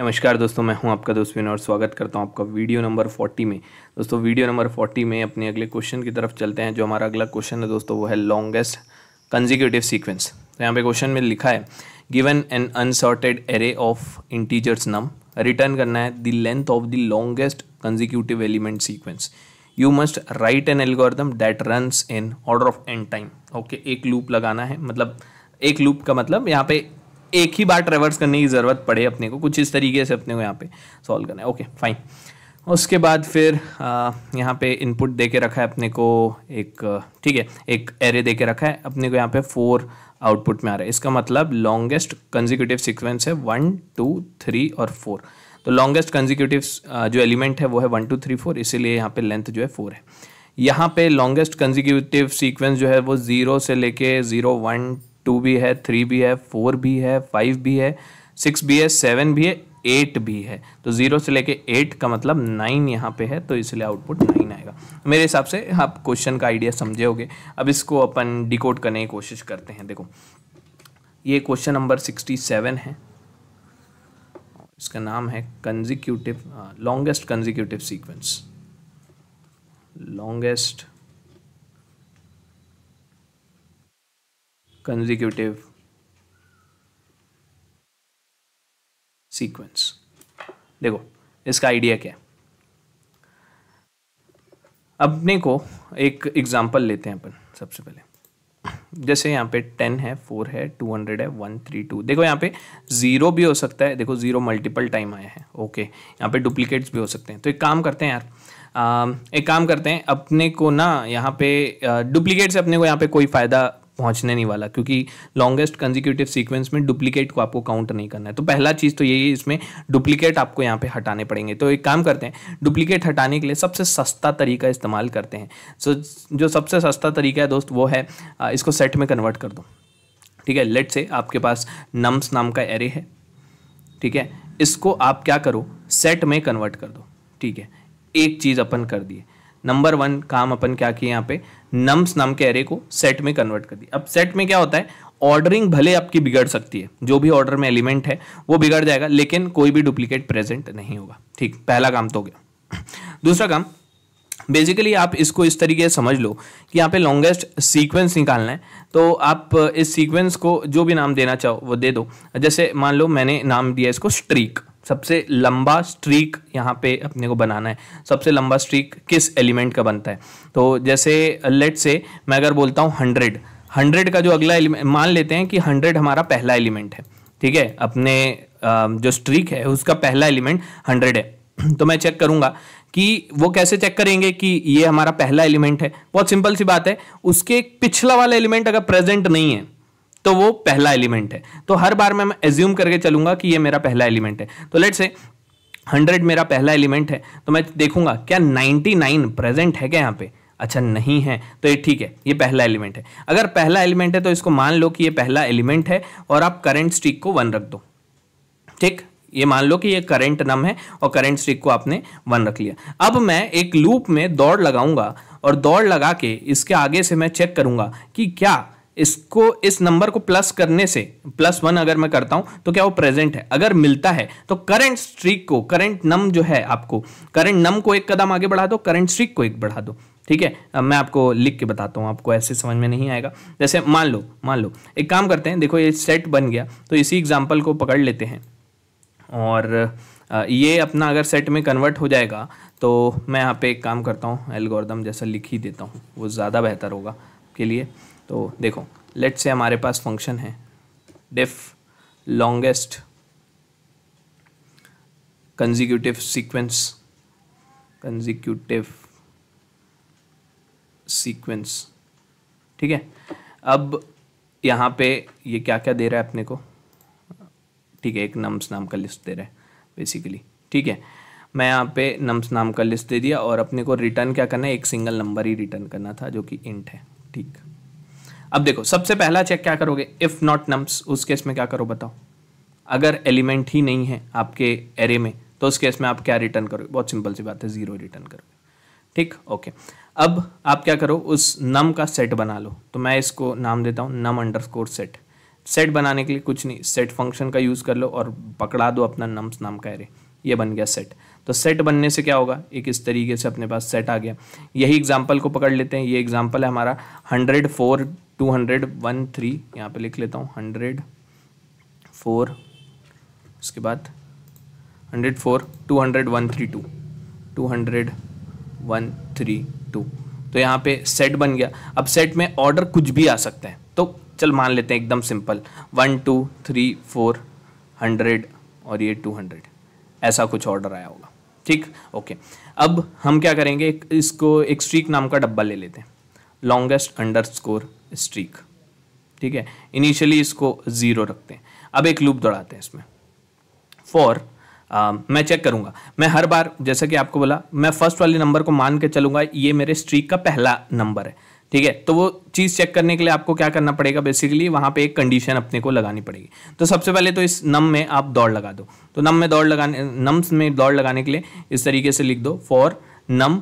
नमस्कार दोस्तों मैं हूं आपका दोस्त विनोद और स्वागत करता हूं आपका वीडियो नंबर 40 में दोस्तों वीडियो नंबर 40 में अपने अगले क्वेश्चन की तरफ चलते हैं जो हमारा अगला क्वेश्चन है दोस्तों वो है लॉन्गेस्ट कंजिक्यूटिव सीक्वेंस तो यहाँ पे क्वेश्चन में लिखा है given an unsorted array of integers num return करना है the length of the longest consecutive element sequence you must write an algorithm that runs in order of n time okay एक loop लगाना है मतलब एक लूप का मतलब यहाँ पे एक ही बार ट्रेवर्स करने की ज़रूरत पड़े अपने को कुछ इस तरीके से अपने को यहाँ पे सॉल्व करना है ओके फाइन उसके बाद फिर यहाँ पे इनपुट दे के रखा है अपने को एक ठीक है एक एरे दे के रखा है अपने को यहाँ पे फोर आउटपुट में आ रहा है इसका मतलब लॉन्गेस्ट कंजिक्यूटिव सिक्वेंस है वन टू थ्री और फोर तो लॉन्गेस्ट कंजिक्यूटिव जो एलिमेंट है वो है वन टू थ्री फोर इसीलिए यहाँ पे लेंथ जो है फोर है यहाँ पे लॉन्गेस्ट कंजिक्यूटिव सीक्वेंस जो है वो ज़ीरो से लेके ज़ीरो वन टू भी है थ्री भी है फोर भी है फाइव भी है सिक्स भी है सेवन भी है एट भी है तो ज़ीरो से लेके एट का मतलब नाइन यहाँ पे है तो इसलिए आउटपुट नाइन आएगा मेरे हिसाब से आप क्वेश्चन का आइडिया समझे होगे अब इसको अपन डिकोड करने की कोशिश करते हैं देखो ये क्वेश्चन नंबर सिक्सटी सेवन है इसका नाम है consecutive longest consecutive sequence longest consecutive sequence देखो इसका आइडिया क्या है अपने को एक एग्जांपल लेते हैं अपन सबसे पहले जैसे यहाँ पे टेन है फोर है टू हंड्रेड है वन थ्री टू देखो यहाँ पे ज़ीरो भी हो सकता है देखो ज़ीरो मल्टीपल टाइम आया है ओके यहाँ पे डुप्लीकेट्स भी हो सकते हैं तो एक काम करते हैं यार आ, एक काम करते हैं अपने को ना यहाँ पे डुप्लीकेट से अपने को यहाँ पे कोई फ़ायदा पहुंचने नहीं वाला क्योंकि लॉन्गेस्ट कंजिक्यूटिव सीक्वेंस में डुप्लीकेट को आपको काउंट नहीं करना है तो पहला चीज़ तो यही है इसमें डुप्लीकेट आपको यहाँ पे हटाने पड़ेंगे तो एक काम करते हैं डुप्लीकेट हटाने के लिए सबसे सस्ता तरीका इस्तेमाल करते हैं सो so, जो सबसे सस्ता तरीका है दोस्त वो है इसको सेट में कन्वर्ट कर दो ठीक है लेट से आपके पास नम्स नाम का एरे है ठीक है इसको आप क्या करो सेट में कन्वर्ट कर दो ठीक है एक चीज़ अपन कर दिए नंबर वन काम अपन क्या किए यहाँ पे नम्स नाम के एरे को सेट में कन्वर्ट कर दिया अब सेट में क्या होता है ऑर्डरिंग भले आपकी बिगड़ सकती है जो भी ऑर्डर में एलिमेंट है वो बिगड़ जाएगा लेकिन कोई भी डुप्लीकेट प्रेजेंट नहीं होगा ठीक पहला काम तो हो गया दूसरा काम बेसिकली आप इसको इस तरीके से समझ लो कि यहाँ पे लॉन्गेस्ट सीक्वेंस निकालना है तो आप इस सीक्वेंस को जो भी नाम देना चाहो वो दे दो जैसे मान लो मैंने नाम दिया इसको स्ट्रीक सबसे लंबा स्ट्रीक यहाँ पे अपने को बनाना है सबसे लंबा स्ट्रीक किस एलिमेंट का बनता है तो जैसे लेट से मैं अगर बोलता हूँ हंड्रेड हंड्रेड का जो अगला एलिमेंट मान लेते हैं कि हंड्रेड हमारा पहला एलिमेंट है ठीक है अपने जो स्ट्रीक है उसका पहला एलिमेंट हंड्रेड है तो मैं चेक करूँगा कि वो कैसे चेक करेंगे कि ये हमारा पहला एलिमेंट है बहुत सिंपल सी बात है उसके पिछला वाला एलिमेंट अगर प्रेजेंट नहीं है तो वो पहला एलिमेंट है तो हर बार मैं एज्यूम करके चलूंगा कि ये मेरा पहला एलिमेंट है तो लेट से हंड्रेड मेरा पहला एलिमेंट है तो मैं देखूंगा क्या नाइन्टी नाइन प्रेजेंट है क्या यहाँ पे अच्छा नहीं है तो ये ठीक है ये पहला एलिमेंट है अगर पहला एलिमेंट है तो इसको मान लो कि ये पहला एलिमेंट है और आप करंट स्ट्रीक को वन रख दो ठीक ये मान लो कि ये करंट नम है और करंट स्ट्रीक को आपने वन रख लिया अब मैं एक लूप में दौड़ लगाऊंगा और दौड़ लगा के इसके आगे से मैं चेक करूंगा कि क्या इसको इस नंबर को प्लस करने से प्लस वन अगर मैं करता हूं तो क्या वो प्रेजेंट है अगर मिलता है तो करंट स्ट्रीक को करंट नम जो है आपको करंट नम को एक कदम आगे बढ़ा दो करंट स्ट्रीक को एक बढ़ा दो ठीक है अब मैं आपको लिख के बताता हूँ आपको ऐसे समझ में नहीं आएगा जैसे मान लो मान लो एक काम करते हैं देखो ये सेट बन गया तो इसी एग्जाम्पल को पकड़ लेते हैं और ये अपना अगर सेट में कन्वर्ट हो जाएगा तो मैं यहाँ पे एक काम करता हूँ एलगोरदम जैसा लिख ही देता हूँ वो ज़्यादा बेहतर होगा के लिए तो देखो लेट से हमारे पास फंक्शन है def longest consecutive sequence consecutive sequence ठीक है अब यहाँ पे ये क्या क्या दे रहा है अपने को ठीक है एक नम्स नाम का लिस्ट दे रहा है बेसिकली ठीक है मैं यहाँ पे नम्स नाम का लिस्ट दे दिया और अपने को रिटर्न क्या करना है एक सिंगल नंबर ही रिटर्न करना था जो कि इंट है ठीक अब देखो सबसे पहला चेक क्या करोगे इफ नॉट नम्स उस केस में क्या करो बताओ अगर एलिमेंट ही नहीं है आपके एरे में तो उस केस में आप क्या रिटर्न करोगे बहुत सिंपल सी बात है जीरो रिटर्न करोगे ठीक ओके अब आप क्या करो उस नम का सेट बना लो तो मैं इसको नाम देता हूँ नम स्कोर सेट सेट बनाने के लिए कुछ नहीं सेट फंक्शन का यूज़ कर लो और पकड़ा दो अपना नम्स नाम का एरे ये बन गया सेट तो सेट बनने से क्या होगा एक इस तरीके से अपने पास सेट आ गया यही एग्जाम्पल को पकड़ लेते हैं ये एग्जाम्पल है हमारा hundred four two hundred one three यहाँ पर लिख लेता हूँ हंड्रेड फोर उसके बाद hundred four two hundred one three two two hundred one three two तो यहाँ पे सेट बन गया अब सेट में ऑर्डर कुछ भी आ सकते हैं तो चल मान लेते हैं एकदम simple one two three four hundred और ये टू हंड्रेड ऐसा कुछ ऑर्डर आया होगा ठीक ओके अब हम क्या करेंगे इसको एक स्ट्रीक नाम का डब्बा ले लेते हैं लॉन्गेस्ट अंडर स्कोर स्ट्रीक ठीक है इनिशियली इसको ज़ीरो रखते हैं अब एक लूप दौड़ाते हैं इसमें फॉर Uh, मैं चेक करूंगा मैं हर बार जैसा कि आपको बोला मैं फर्स्ट वाले नंबर को मान के चलूंगा ये मेरे स्ट्रीक का पहला नंबर है ठीक है तो वो चीज़ चेक करने के लिए आपको क्या करना पड़ेगा बेसिकली वहां पे एक कंडीशन अपने को लगानी पड़ेगी तो सबसे पहले तो इस नम में आप दौड़ लगा दो तो नम में दौड़ लगाने नम्स में दौड़ लगाने के लिए इस तरीके से लिख दो फॉर नम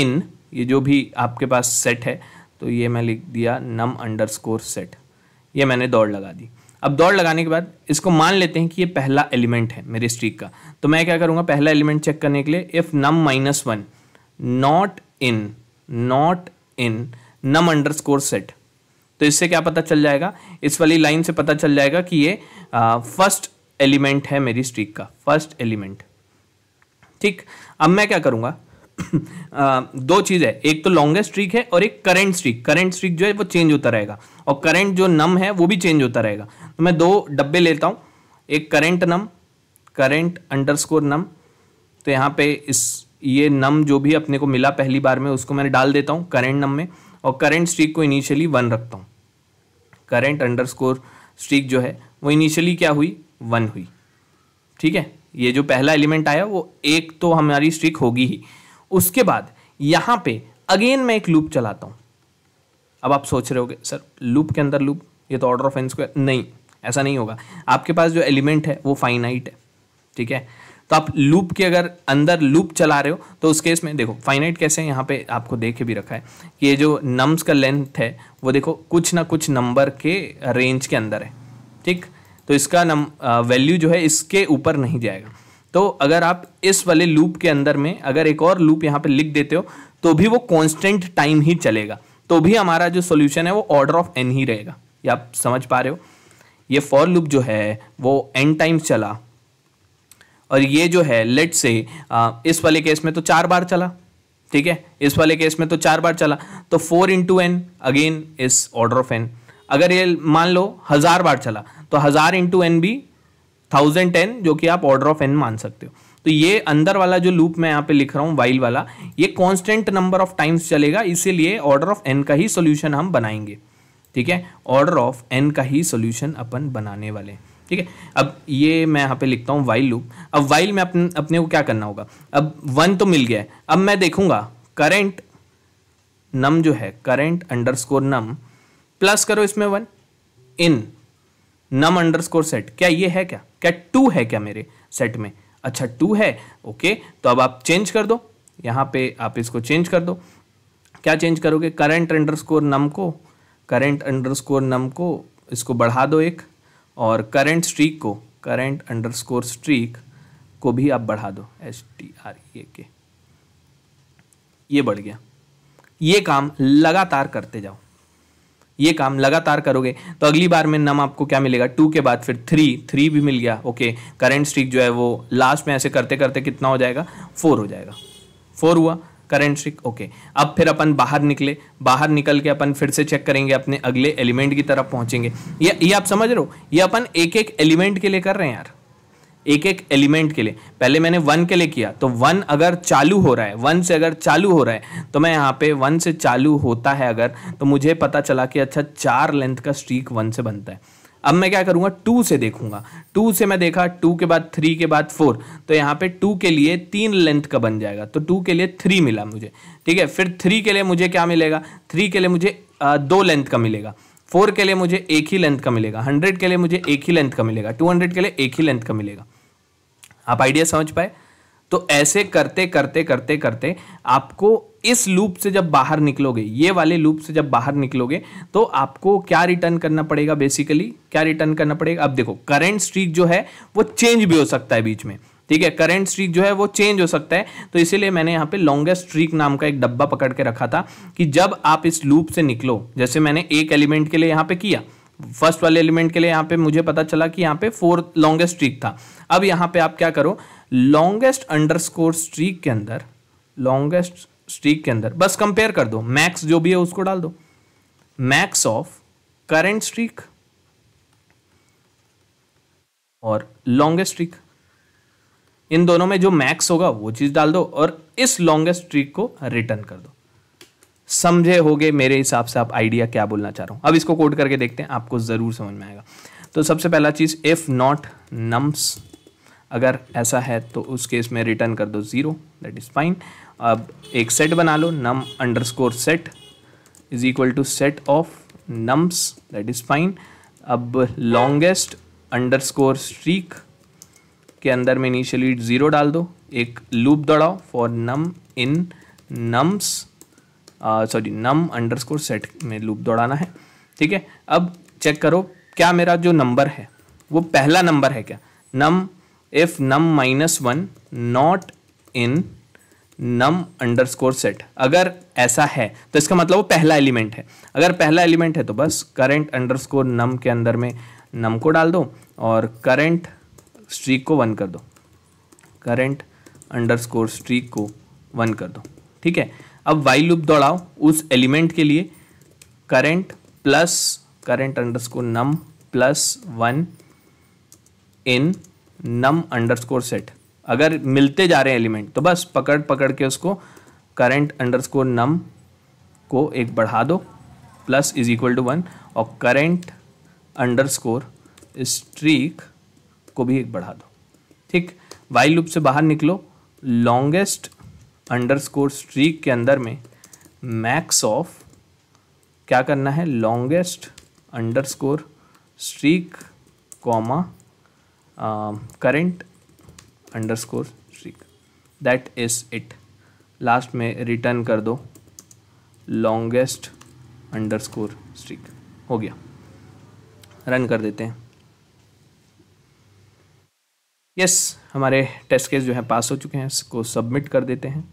इन ये जो भी आपके पास सेट है तो ये मैं लिख दिया नम अंडर सेट ये मैंने दौड़ लगा दी अब दौड़ लगाने के बाद इसको मान लेते हैं कि ये पहला एलिमेंट है मेरे स्ट्रीक का तो मैं क्या करूँगा पहला एलिमेंट चेक करने के लिए if num minus one not in not in num underscore set तो इससे क्या पता चल जाएगा इस वाली लाइन से पता चल जाएगा कि ये फर्स्ट एलिमेंट है मेरी स्ट्रीक का फर्स्ट एलिमेंट ठीक अब मैं क्या आ, दो चीज़ है एक तो लॉन्गेस्ट स्ट्रीक है और एक करंट स्ट्रीक करंट स्ट्रीक जो है वो चेंज होता रहेगा और करंट जो नम है वो भी चेंज होता रहेगा तो मैं दो डब्बे लेता हूँ एक current num current underscore num तो यहाँ पे इस ये नम जो भी अपने को मिला पहली बार में उसको मैंने डाल देता हूँ करंट नम में और करेंट स्ट्रीक को इनिशियली वन रखता हूँ करेंट अंडर स्कोर स्ट्रीक जो है वो इनिशियली क्या हुई वन हुई ठीक है ये जो पहला एलिमेंट आया वो एक तो हमारी स्ट्रिक होगी ही उसके बाद यहाँ पे अगेन मैं एक लूप चलाता हूँ अब आप सोच रहे होगे सर लूप के अंदर लूप ये तो ऑर्डर ऑफ एन स्क्वायर नहीं ऐसा नहीं होगा आपके पास जो एलिमेंट है वो फाइनाइट है ठीक है तो आप लूप के अगर अंदर लूप चला रहे हो तो उस केस में देखो फाइनाइट कैसे है यहाँ पे आपको देख भी रखा है कि ये जो नम्स का लेंथ है वो देखो कुछ ना कुछ नंबर के रेंज के अंदर है ठीक तो इसका नम वैल्यू जो है इसके ऊपर नहीं जाएगा तो अगर आप इस वाले लूप के अंदर में अगर एक और लूप यहाँ पे लिख देते हो तो भी वो कॉन्स्टेंट टाइम ही चलेगा तो भी हमारा जो सोल्यूशन है वो ऑर्डर ऑफ एन ही रहेगा ये आप समझ पा रहे हो ये फॉर लूप जो है वो एन टाइम्स चला और ये जो है लेट से इस वाले केस में तो चार बार चला ठीक है इस वाले केस में तो चार बार चला तो फोर इंटू एन अगेन इस ऑर्डर ऑफ एन अगर ये मान लो हज़ार बार चला तो हज़ार इंटू एन भी थाउजेंड टेन जो कि आप ऑर्डर ऑफ एन मान सकते हो तो ये अंदर वाला जो लूप मैं यहाँ पे लिख रहा हूँ वाइल वाला ये कांस्टेंट नंबर ऑफ टाइम्स चलेगा इसीलिए ऑर्डर ऑफ एन का ही सोल्यूशन हम बनाएंगे ठीक है ऑर्डर ऑफ एन का ही सोल्यूशन अपन बनाने वाले हैं ठीक है अब ये मैं यहाँ पे लिखता हूँ वाइल लूप अब वाइल में अपने अपने को क्या करना होगा अब वन तो मिल गया है अब मैं देखूंगा करेंट नम जो है current underscore num plus करो इसमें one in num underscore set क्या ये है क्या क्या टू है क्या मेरे सेट में अच्छा टू है ओके तो अब आप चेंज कर दो यहाँ पे आप इसको चेंज कर दो क्या चेंज करोगे करेंट अंडर स्कोर नम को करेंट अंडर स्कोर नम को इसको बढ़ा दो एक और करंट स्ट्रीक को करंट अंडर स्कोर स्ट्रीक को भी आप बढ़ा दो एस टी आर ई के ये बढ़ गया ये काम लगातार करते जाओ ये काम लगातार करोगे तो अगली बार में नम आपको क्या मिलेगा टू के बाद फिर थ्री थ्री भी मिल गया ओके करंट स्ट्रीक जो है वो लास्ट में ऐसे करते करते कितना हो जाएगा फोर हो जाएगा फोर हुआ करेंट स्ट्रिक ओके अब फिर अपन बाहर निकले बाहर निकल के अपन फिर से चेक करेंगे अपने अगले एलिमेंट की तरफ पहुंचेंगे ये ये आप समझ रहे हो ये अपन एक एक एलिमेंट के लिए कर रहे हैं यार एक एक एलिमेंट के लिए पहले मैंने वन के लिए किया तो वन अगर चालू हो रहा है वन से अगर चालू हो रहा है तो मैं यहाँ पे वन से चालू होता है अगर तो मुझे पता चला कि अच्छा चार लेंथ का स्ट्रीक वन से बनता है अब मैं क्या करूंगा टू से देखूंगा टू से मैं देखा टू के बाद थ्री के बाद फोर तो यहाँ पे टू के लिए तीन लेंथ का बन जाएगा तो टू के लिए थ्री मिला मुझे ठीक है फिर थ्री के लिए मुझे क्या मिलेगा थ्री के लिए मुझे आ, दो लेंथ का मिलेगा फोर के लिए मुझे एक ही लेंथ का मिलेगा हंड्रेड के लिए मुझे एक ही लेंथ का मिलेगा टू हंड्रेड के लिए एक ही लेंथ का मिलेगा आप आइडिया समझ पाए तो ऐसे करते करते करते करते आपको इस लूप से जब बाहर निकलोगे ये वाले लूप से जब बाहर निकलोगे तो आपको क्या रिटर्न करना पड़ेगा बेसिकली क्या रिटर्न करना पड़ेगा अब देखो करंट स्ट्रीक जो है वो चेंज भी हो सकता है बीच में ठीक है करंट स्ट्रीक जो है वो चेंज हो सकता है तो इसीलिए मैंने यहाँ पे लॉन्गेस्ट स्ट्रीक नाम का एक डब्बा पकड़ के रखा था कि जब आप इस लूप से निकलो जैसे मैंने एक एलिमेंट के लिए यहाँ पे किया फर्स्ट वाले एलिमेंट के लिए यहाँ पे मुझे पता चला कि यहाँ पे फोर्थ लॉन्गेस्ट स्ट्रीक था अब यहाँ पे आप क्या करो लॉन्गेस्ट अंडर स्ट्रीक के अंदर लॉन्गेस्ट स्ट्रीक के अंदर बस कंपेयर कर दो मैक्स जो भी है उसको डाल दो मैक्स ऑफ करेंट स्ट्रीक और लॉन्गेस्ट स्ट्रीक इन दोनों में जो मैक्स होगा वो चीज़ डाल दो और इस लॉन्गेस्ट स्ट्रीक को रिटर्न कर दो समझे होगे मेरे हिसाब से आप आइडिया क्या बोलना चाह रहा हूं अब इसको कोड करके देखते हैं आपको ज़रूर समझ में आएगा तो सबसे पहला चीज़ इफ़ नॉट नम्स अगर ऐसा है तो उस केस में रिटर्न कर दो ज़ीरो दैट इज़ फाइन अब एक सेट बना लो num underscore set is equal to set of nums that is fine अब लॉन्गेस्ट अंडर स्कोर स्ट्रीक के अंदर में इनिशियली ज़ीरो डाल दो एक लूप दौड़ाओ for num in nums sorry num underscore set में लूप दौड़ाना है ठीक है अब चेक करो क्या मेरा जो नंबर है वो पहला नंबर है क्या num if num minus one not in num score set अगर ऐसा है तो इसका मतलब वो पहला एलिमेंट है अगर पहला एलिमेंट है तो बस अंडर स्कोर नम के अंदर में नम को डाल दो और करंट स्ट्रीक को वन कर दो करंट स्कोर स्ट्रीक को वन कर दो ठीक है अब वाई लूप दौड़ाओ उस एलिमेंट के लिए current plus current underscore num plus one in num underscore set अगर मिलते जा रहे हैं एलिमेंट तो बस पकड़ पकड़ के उसको करंट अंडरस्कोर नम को एक बढ़ा दो plus is equal to one और करंट अंडरस्कोर स्ट्रीक को भी एक बढ़ा दो ठीक वाइल लूप से बाहर निकलो लॉन्गेस्ट अंडरस्कोर स्ट्रीक के अंदर में मैक्स ऑफ क्या करना है longest underscore streak comma current score streak that is it लास्ट में रिटर्न कर दो लॉन्गेस्ट अंडर स्कोर स्ट्रीक हो गया रन कर देते हैं यस yes, हमारे टेस्ट केस जो है पास हो चुके हैं इसको सबमिट कर देते हैं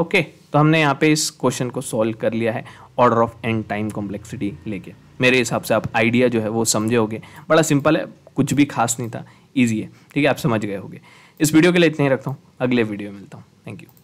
ओके okay, तो हमने यहाँ पे इस क्वेश्चन को सॉल्व कर लिया है order of n time complexity लेके मेरे हिसाब से आप आइडिया जो है वो समझे होगे बड़ा सिंपल है कुछ भी खास नहीं था ईजी है ठीक है आप समझ गए होगे इस वीडियो के लिए इतना ही रखता हूँ अगले वीडियो में मिलता हूँ थैंक यू